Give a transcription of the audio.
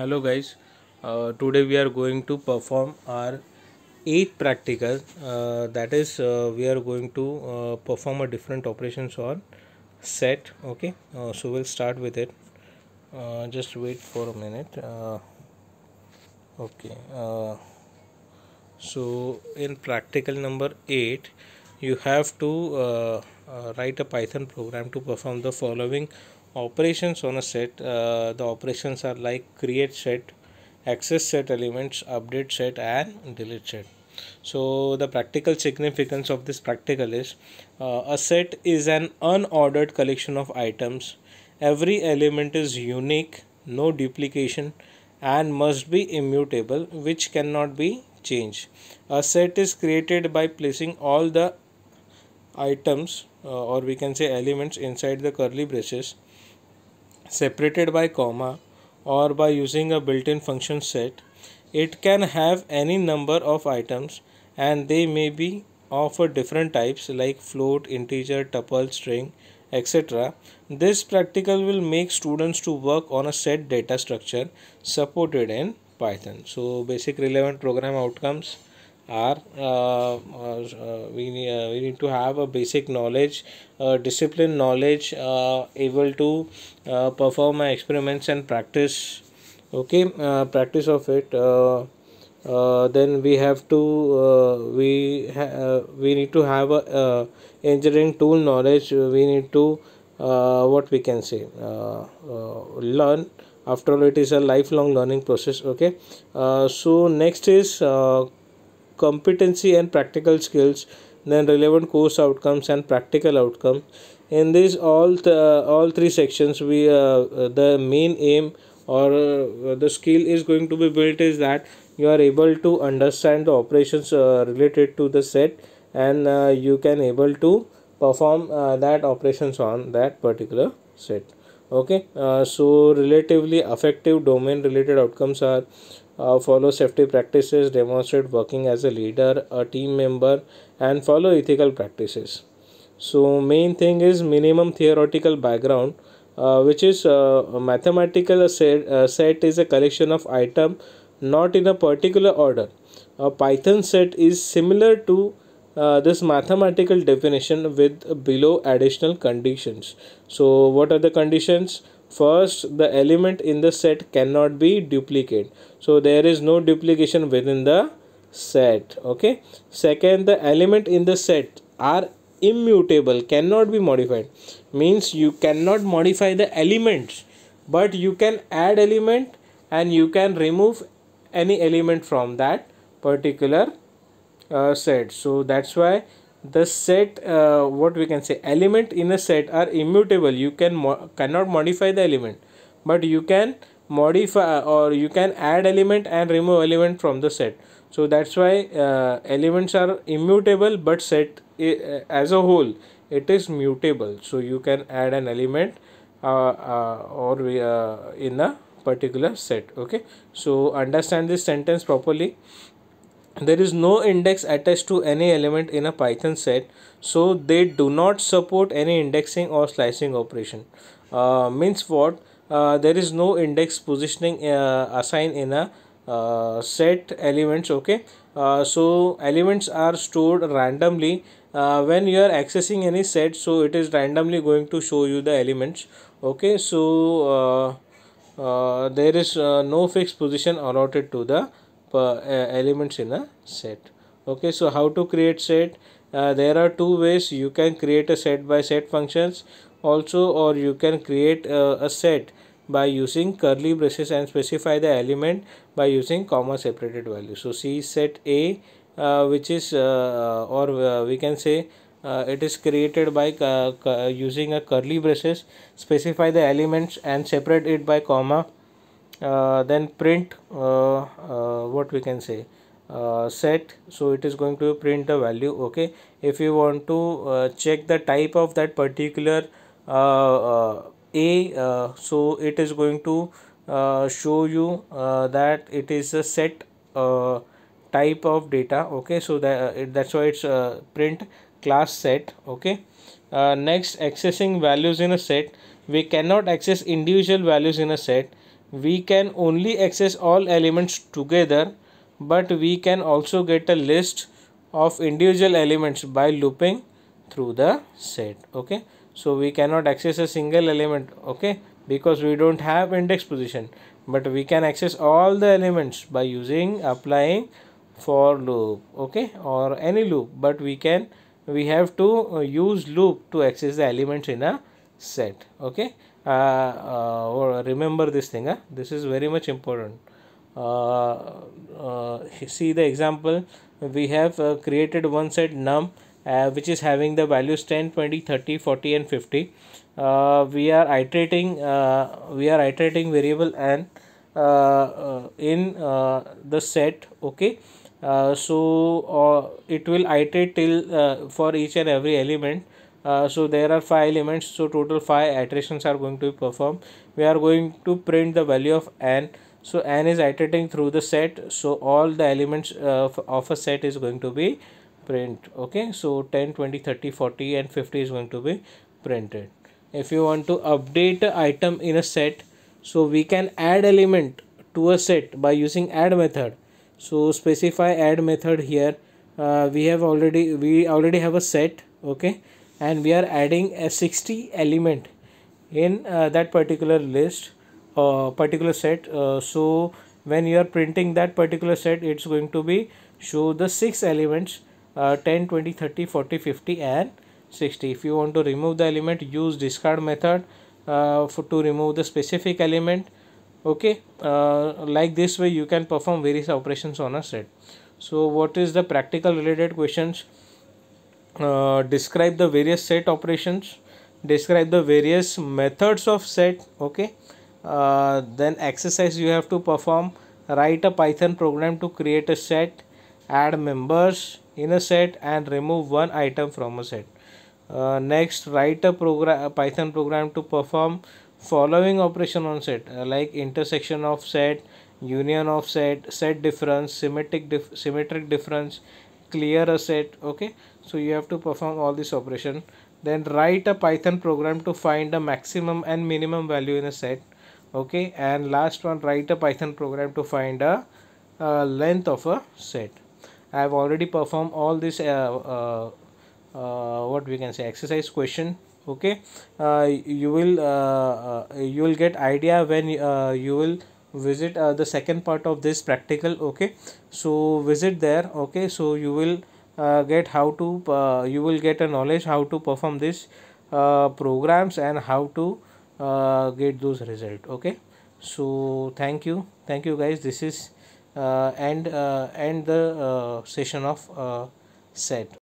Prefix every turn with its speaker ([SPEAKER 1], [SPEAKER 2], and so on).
[SPEAKER 1] hello guys uh, today we are going to perform our eighth practical uh, that is uh, we are going to uh, perform a different operations on set okay uh, so we'll start with it uh, just wait for a minute okay so in practical number 8 you have to write a python program to perform the following operations on a set uh, the operations are like create set access set elements update set and delete set so the practical significance of this practical is uh, a set is an unordered collection of items every element is unique no duplication and must be immutable which cannot be changed a set is created by placing all the items uh, or we can say elements inside the curly braces separated by comma or by using a built-in function set it can have any number of items and they may be of different types like float integer tuple string etc this practical will make students to work on a set data structure supported in python so basic relevant program outcomes are uh, uh we, need, uh, we need to have a basic knowledge discipline knowledge uh, able to perform experiments and practice okay practice of it uh, then we have to uh, we ha uh, we need to have a engineering tool knowledge we need to what we can say learn after all it is a lifelong learning process okay so next is competency and practical skills then relevant course outcomes and practical outcomes in these all the all three sections we uh, uh the main aim or uh, uh, the skill is going to be built is that you are able to understand the operations uh, related to the set and uh, you can able to perform that operations on that particular set okay so relatively effective domain related outcomes are uh, follow safety practices, demonstrate working as a leader, a team member, and follow ethical practices. So, main thing is minimum theoretical background, uh, which is uh, mathematical set, uh, set is a collection of item not in a particular order. A Python set is similar to uh, this mathematical definition with below additional conditions. So, what are the conditions? first the element in the set cannot be duplicate so there is no duplication within the set okay second the element in the set are immutable cannot be modified means you cannot modify the elements but you can add element and you can remove any element from that particular uh, set so that's why the set uh, what we can say element in a set are immutable you can mo cannot modify the element but you can modify uh, or you can add element and remove element from the set so that's why uh, elements are immutable but set uh, as a whole it is mutable so you can add an element uh, uh, or in a particular set okay so understand this sentence properly there is no index attached to any element in a python set so they do not support any indexing or slicing operation uh, means what uh, there is no index positioning uh, assigned in a uh, set elements okay uh, so elements are stored randomly uh, when you are accessing any set so it is randomly going to show you the elements okay so uh, uh, there is uh, no fixed position allotted to the uh, elements in a set okay so how to create set uh, there are two ways you can create a set by set functions also or you can create uh, a set by using curly braces and specify the element by using comma separated value so see set a uh, which is uh, uh, or we can say it is created by using a curly braces specify the elements and separate it by comma uh, then print uh, uh, what we can say set so it is going to print the value okay if you want to check the type of that particular a uh, so it is going to uh, show you uh, that it is a set type of data okay so that it, that's why it's a print class set okay next accessing values in a set we cannot access individual values in a set we can only access all elements together but we can also get a list of individual elements by looping through the set okay so we cannot access a single element okay because we don't have index position but we can access all the elements by using applying for loop okay or any loop but we can we have to uh, use loop to access the elements in a set okay uh, uh oh, remember this thing huh? this is very much important uh, uh, see the example we have created one set num which is having the values 10 20 30 40 and 50 we are iterating we are iterating variable and uh, in uh, the set okay uh, so uh, it will iterate till uh, for each and every element uh, so there are five elements so total five iterations are going to be performed we are going to print the value of n so n is iterating through the set so all the elements of uh, of a set is going to be print okay so 10 20 30 40 and 50 is going to be printed if you want to update item in a set so we can add element to a set by using add method so specify add method here uh, we have already we already have a set okay and we are adding a 60 element in uh, that particular list uh, particular set uh, so when you are printing that particular set it's going to be show the six elements uh, 10 20 30 40 50 and 60 if you want to remove the element use discard method uh, for to remove the specific element okay uh, like this way you can perform various operations on a set so what is the practical related questions uh, describe the various set operations describe the various methods of set okay uh, then exercise you have to perform write a python program to create a set add members in a set and remove one item from a set uh, next write a program a python program to perform following operation on set uh, like intersection of set union of set set difference symmetric dif symmetric difference clear a set okay so you have to perform all this operation then write a python program to find a maximum and minimum value in a set okay and last one write a python program to find a, a length of a set i have already performed all this uh, uh, uh, what we can say exercise question okay uh, you will uh, uh, you will get idea when you will visit the second part of this practical okay so visit there okay so you will uh, get how to uh, you will get a knowledge how to perform this uh, programs and how to get those result okay so thank you thank you guys this is uh, and uh, end the uh, session of uh, set